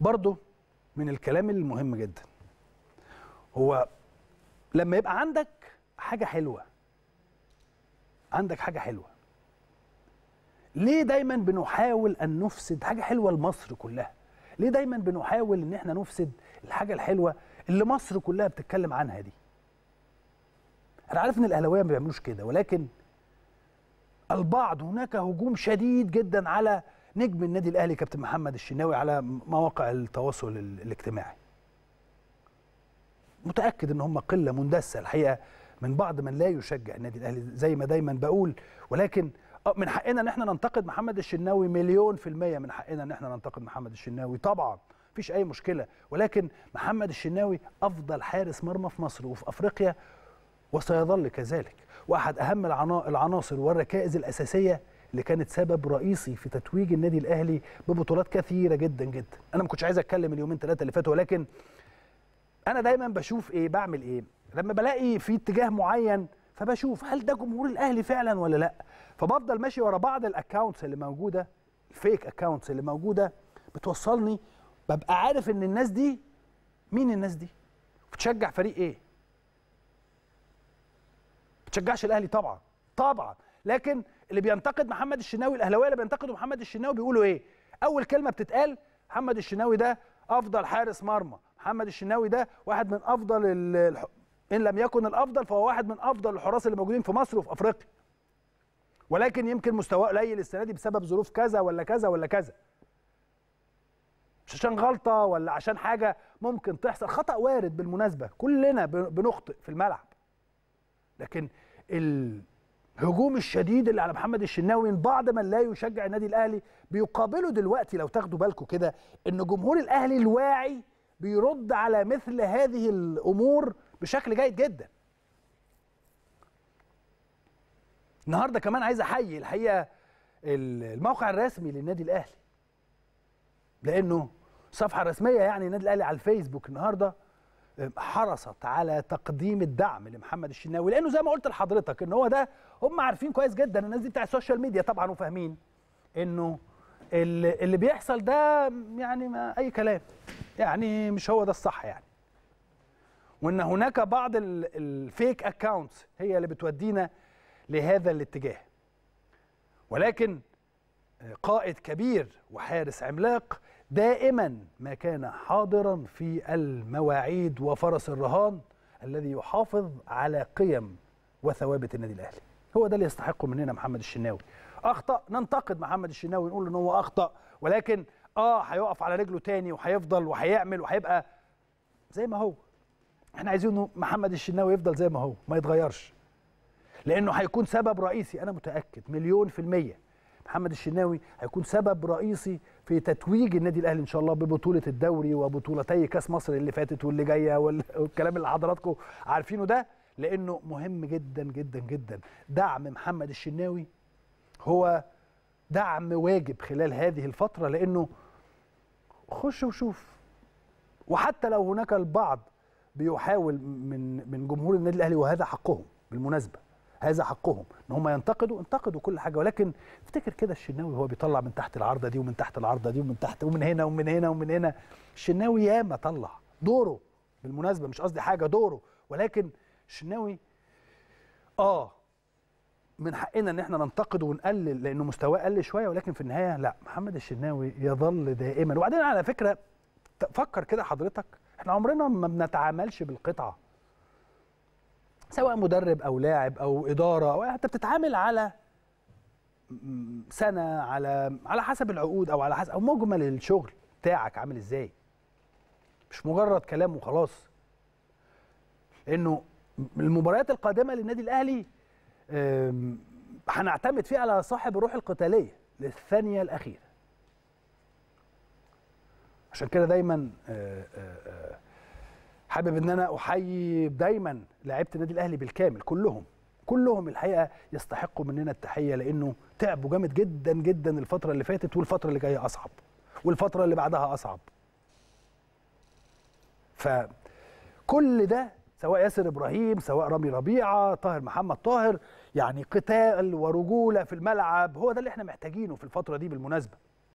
برضه من الكلام المهم جدا هو لما يبقى عندك حاجه حلوه عندك حاجه حلوه ليه دايما بنحاول ان نفسد حاجه حلوه لمصر كلها ليه دايما بنحاول ان احنا نفسد الحاجه الحلوه اللي مصر كلها بتتكلم عنها دي انا عارف ان الاهلاويه ما بيعملوش كده ولكن البعض هناك هجوم شديد جدا على نجم النادي الاهلي كابتن محمد الشناوي على مواقع التواصل الاجتماعي متاكد ان هم قله مندسه الحقيقه من بعض من لا يشجع النادي الاهلي زي ما دايما بقول ولكن آه، من حقنا ان احنا ننتقد محمد الشناوي مليون في الميه من حقنا ان احنا ننتقد محمد الشناوي طبعا مفيش اي مشكله ولكن محمد الشناوي افضل حارس مرمى في مصر وفي افريقيا وسيظل كذلك واحد اهم العناصر والركائز الاساسيه اللي كانت سبب رئيسي في تتويج النادي الاهلي ببطولات كثيره جدا جدا انا ما كنتش عايز اتكلم اليومين ثلاثه اللي فاتوا ولكن انا دايما بشوف ايه بعمل ايه لما بلاقي في اتجاه معين فبشوف هل ده جمهور الاهلي فعلا ولا لا فبفضل ماشي ورا بعض الاكونتس اللي موجوده الفيك اكونتس اللي موجوده بتوصلني ببقى عارف ان الناس دي مين الناس دي بتشجع فريق ايه بتشجعش الاهلي طبعا طبعا لكن اللي بينتقد محمد الشناوي الاهلاويه اللي بينتقدوا محمد الشناوي بيقولوا ايه اول كلمه بتتقال محمد الشناوي ده افضل حارس مرمى محمد الشناوي ده واحد من افضل الح... ان لم يكن الافضل فهو واحد من افضل الحراس اللي موجودين في مصر وفي افريقيا ولكن يمكن مستواه قليل السنه دي بسبب ظروف كذا ولا كذا ولا كذا مش عشان غلطه ولا عشان حاجه ممكن تحصل خطا وارد بالمناسبه كلنا بنخطئ في الملعب لكن ال... هجوم الشديد اللي على محمد الشناوي من بعض من لا يشجع النادي الاهلي بيقابله دلوقتي لو تاخدوا بالكم كده ان جمهور الاهلي الواعي بيرد على مثل هذه الامور بشكل جيد جدا النهارده كمان عايز احيي الحقيقه الموقع الرسمي للنادي الاهلي لانه صفحه رسميه يعني النادي الاهلي على الفيسبوك النهارده حرصت على تقديم الدعم لمحمد الشناوي لانه زي ما قلت لحضرتك ان هو ده هم عارفين كويس جدا الناس دي بتاع السوشيال ميديا طبعا وفاهمين انه اللي بيحصل ده يعني ما اي كلام يعني مش هو ده الصح يعني وان هناك بعض الفيك اكاونتس هي اللي بتودينا لهذا الاتجاه ولكن قائد كبير وحارس عملاق دائما ما كان حاضرا في المواعيد وفرس الرهان الذي يحافظ على قيم وثوابت النادي الاهلي هو ده اللي يستحقه مننا محمد الشناوي اخطا ننتقد محمد الشناوي نقول ان هو اخطا ولكن اه هيقف على رجله تاني وهيفضل وهيعمل وهيبقى زي ما هو احنا عايزين محمد الشناوي يفضل زي ما هو ما يتغيرش لانه هيكون سبب رئيسي انا متاكد مليون في الميه محمد الشناوي هيكون سبب رئيسي في تتويج النادي الاهلي ان شاء الله ببطوله الدوري وبطولتي كاس مصر اللي فاتت واللي جايه والكلام اللي حضراتكم عارفينه ده لانه مهم جدا جدا جدا دعم محمد الشناوي هو دعم واجب خلال هذه الفتره لانه خش وشوف وحتى لو هناك البعض بيحاول من من جمهور النادي الاهلي وهذا حقهم بالمناسبه هذا حقهم ان هم ينتقدوا انتقدوا كل حاجه ولكن افتكر كده الشناوي وهو بيطلع من تحت العارضه دي ومن تحت العارضه دي ومن تحت ومن هنا ومن هنا ومن هنا الشناوي ياما طلع دوره بالمناسبه مش قصدي حاجه دوره ولكن الشناوي اه من حقنا ان احنا ننتقد ونقلل لانه مستواه قل شويه ولكن في النهايه لا محمد الشناوي يظل دائما وبعدين على فكره فكر كده حضرتك احنا عمرنا ما بنتعاملش بالقطعه سواء مدرب او لاعب او اداره او انت بتتعامل على سنه على على حسب العقود او على حسب او مجمل الشغل بتاعك عامل ازاي مش مجرد كلام وخلاص انه المباريات القادمه للنادي الاهلي هنعتمد فيها على صاحب الروح القتاليه للثانيه الاخيره عشان كده دايما آآ آه، آآ آه، آه، حابب ان انا احيي دايما لعيبه النادي الاهلي بالكامل كلهم كلهم الحقيقه يستحقوا مننا التحيه لانه تعبوا جامد جدا جدا الفتره اللي فاتت والفتره اللي جايه اصعب والفتره اللي بعدها اصعب فكل ده سواء ياسر ابراهيم سواء رامي ربيعه طاهر محمد طاهر يعني قتال ورجوله في الملعب هو ده اللي احنا محتاجينه في الفتره دي بالمناسبه